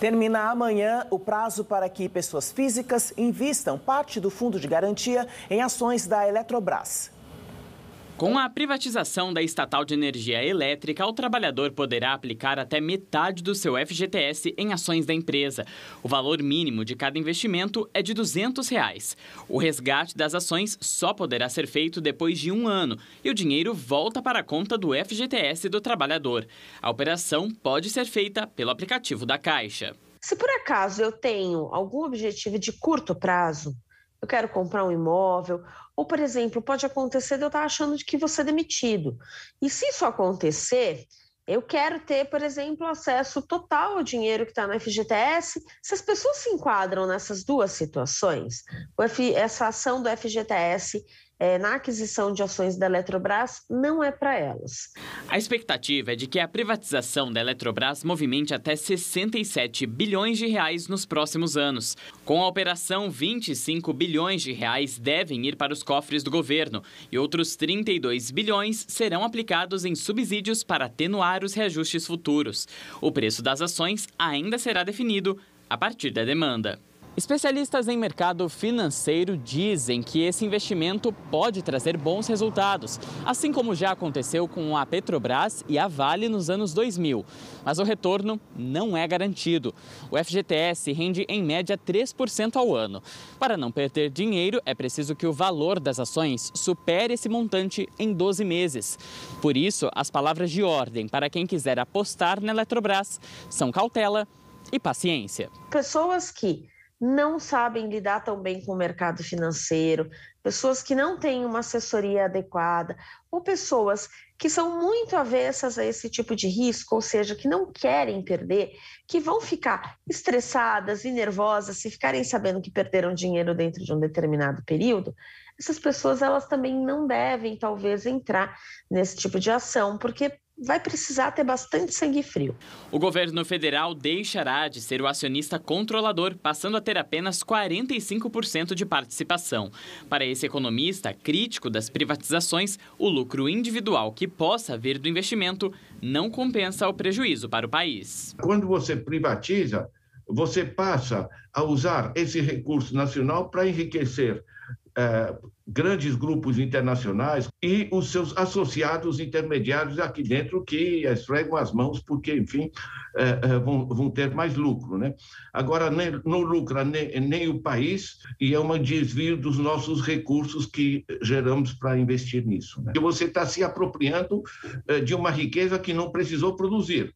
Termina amanhã o prazo para que pessoas físicas invistam parte do fundo de garantia em ações da Eletrobras. Com a privatização da estatal de energia elétrica, o trabalhador poderá aplicar até metade do seu FGTS em ações da empresa. O valor mínimo de cada investimento é de R$ 200. Reais. O resgate das ações só poderá ser feito depois de um ano e o dinheiro volta para a conta do FGTS do trabalhador. A operação pode ser feita pelo aplicativo da Caixa. Se por acaso eu tenho algum objetivo de curto prazo, eu quero comprar um imóvel. Ou, por exemplo, pode acontecer de eu estar tá achando que você é demitido. E se isso acontecer, eu quero ter, por exemplo, acesso total ao dinheiro que está no FGTS. Se as pessoas se enquadram nessas duas situações, F, essa ação do FGTS é, na aquisição de ações da Eletrobras não é para elas. A expectativa é de que a privatização da Eletrobras movimente até 67 bilhões de reais nos próximos anos. Com a operação, 25 bilhões de reais devem ir para os cofres do governo e outros 32 bilhões serão aplicados em subsídios para atenuar os reajustes futuros. O preço das ações ainda será definido a partir da demanda. Especialistas em mercado financeiro dizem que esse investimento pode trazer bons resultados, assim como já aconteceu com a Petrobras e a Vale nos anos 2000. Mas o retorno não é garantido. O FGTS rende em média 3% ao ano. Para não perder dinheiro, é preciso que o valor das ações supere esse montante em 12 meses. Por isso, as palavras de ordem para quem quiser apostar na Eletrobras são cautela e paciência. Pessoas que não sabem lidar tão bem com o mercado financeiro, pessoas que não têm uma assessoria adequada, ou pessoas que são muito avessas a esse tipo de risco, ou seja, que não querem perder, que vão ficar estressadas e nervosas se ficarem sabendo que perderam dinheiro dentro de um determinado período. Essas pessoas elas também não devem talvez entrar nesse tipo de ação, porque vai precisar ter bastante sangue frio. O governo federal deixará de ser o acionista controlador, passando a ter apenas 45% de participação. Para esse economista, crítico das privatizações, o lucro individual que possa vir do investimento não compensa o prejuízo para o país. Quando você privatiza, você passa a usar esse recurso nacional para enriquecer é, grandes grupos internacionais e os seus associados intermediários aqui dentro que esfregam as mãos porque, enfim, é, é, vão, vão, ter mais lucro. Né? Agora, nem, não lucra nem, nem o país e é um desvio dos nossos recursos que geramos para investir nisso. Né? Você está se apropriando de uma riqueza que não precisou produzir.